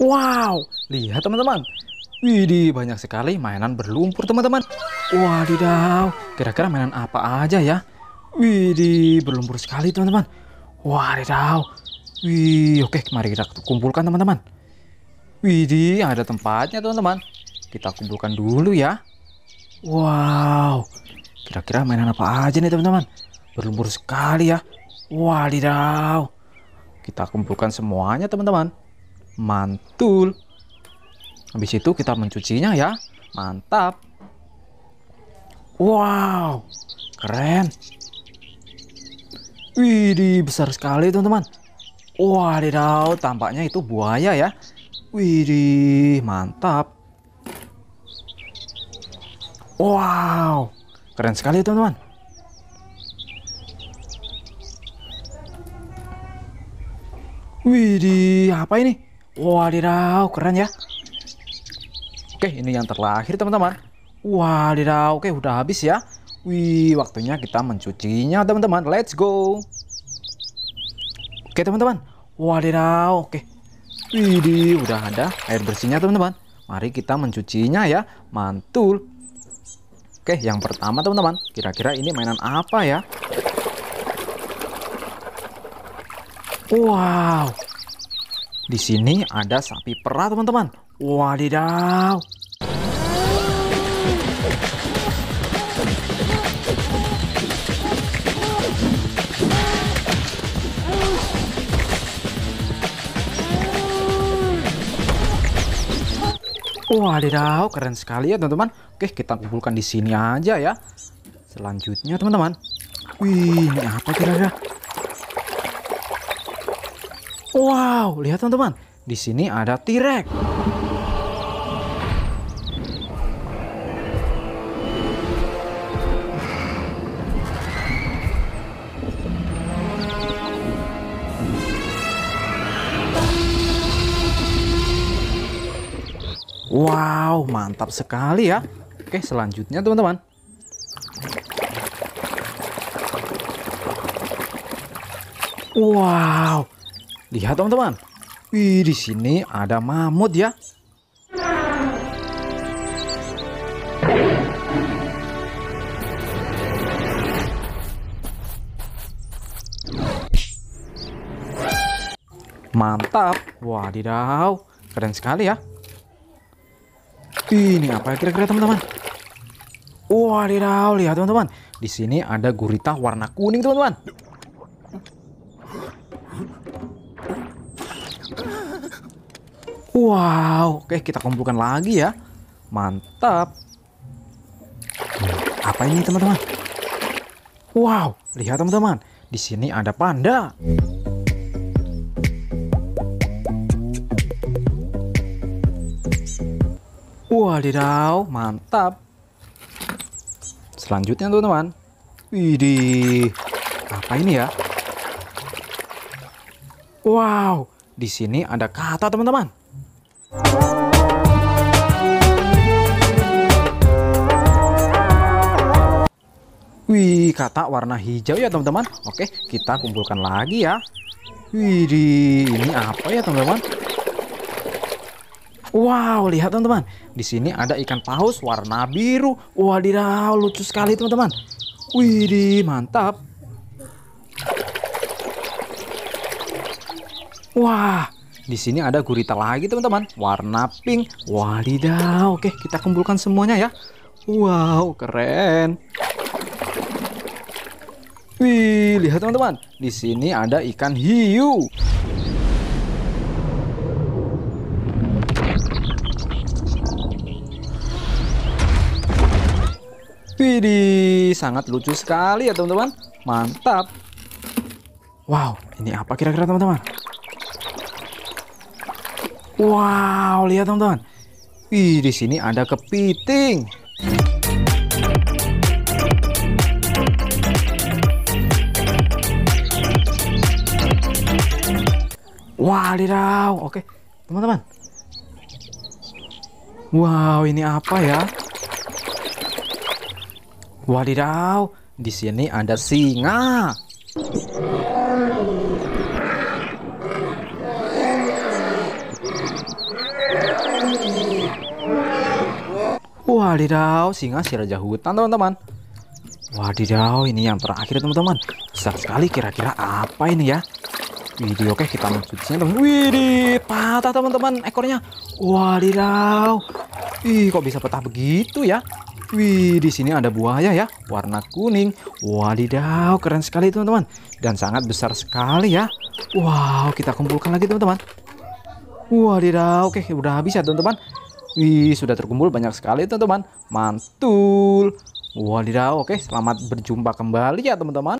Wow, lihat teman-teman. Widih, banyak sekali mainan berlumpur teman-teman. Wadidaw, kira-kira mainan apa aja ya? Widih, berlumpur sekali teman-teman. Wadidaw. Wih, oke, mari kita kumpulkan teman-teman. Widih, ada tempatnya teman-teman. Kita kumpulkan dulu ya. Wow, kira-kira mainan apa aja nih teman-teman? Berlumpur sekali ya. Wadidaw. Kita kumpulkan semuanya teman-teman. Mantul. Habis itu kita mencucinya ya. Mantap. Wow, keren. Widih, besar sekali teman-teman. Wadidaw, tampaknya itu buaya ya. Widih, mantap. Wow, keren sekali teman-teman. Widih, apa ini? Wadidaw, keren ya. Oke, ini yang terakhir teman-teman. Wadidaw, oke udah habis ya. Wih, waktunya kita mencucinya teman-teman. Let's go. Oke teman-teman. Wadidaw, oke. Widih, udah ada air bersihnya teman-teman. Mari kita mencucinya ya. Mantul. Oke, yang pertama teman-teman. Kira-kira ini mainan apa ya? Wow, di sini ada sapi perah teman-teman. Wadidaw. Wadidaw, keren sekali ya teman-teman. Oke, kita kumpulkan di sini aja ya. Selanjutnya teman-teman. Wih, ini apa kira-kira? Wow, lihat teman-teman. Di sini ada T-Rex. Wow, mantap sekali ya. Oke, selanjutnya teman-teman. Wow, Lihat teman-teman. Wih, di sini ada mamut ya. Mantap. Wadidaw. Keren sekali ya. Ini apa kira-kira teman-teman? Wadidaw, lihat teman-teman. Di sini ada gurita warna kuning teman-teman. Wow, oke kita kumpulkan lagi ya. Mantap. Apa ini teman-teman? Wow, lihat teman-teman. Di sini ada panda. Wadidaw, mantap. Selanjutnya teman-teman. Widih, apa ini ya? Wow, di sini ada kata teman-teman. Wih, kata warna hijau ya teman-teman. Oke, kita kumpulkan lagi ya. Wih, ini apa ya teman-teman? Wow, lihat teman-teman. Di sini ada ikan paus warna biru. Wadidaw, lucu sekali teman-teman. Wih, mantap. Wah, di sini ada gurita lagi teman-teman. Warna pink. Wadidaw. Oke, kita kumpulkan semuanya ya. Wow, keren. Wih, lihat teman-teman. Di sini ada ikan hiu. Widih, sangat lucu sekali ya teman-teman. Mantap. Wow, ini apa kira-kira teman-teman? Wow, lihat teman-teman. Wih, di sini ada kepiting. Wadidaw, oke teman-teman. Wow, ini apa ya? Wadidaw, di sini ada singa. Wadidaw, singa si raja hutan teman-teman. Wadidaw, ini yang terakhir teman-teman. Besar sekali kira-kira apa ini ya? Video oke kita masuk sini sini. Widih, patah teman-teman ekornya. Wadidaw. Ih, kok bisa patah begitu ya? Wih, di sini ada buaya ya, warna kuning. Wadidaw, keren sekali teman-teman. Dan sangat besar sekali ya. Wow, kita kumpulkan lagi teman-teman. Wadidaw, oke udah habis ya teman-teman. Wih, sudah terkumpul banyak sekali teman-teman. Mantul. Wadidaw, oke. Selamat berjumpa kembali ya teman-teman.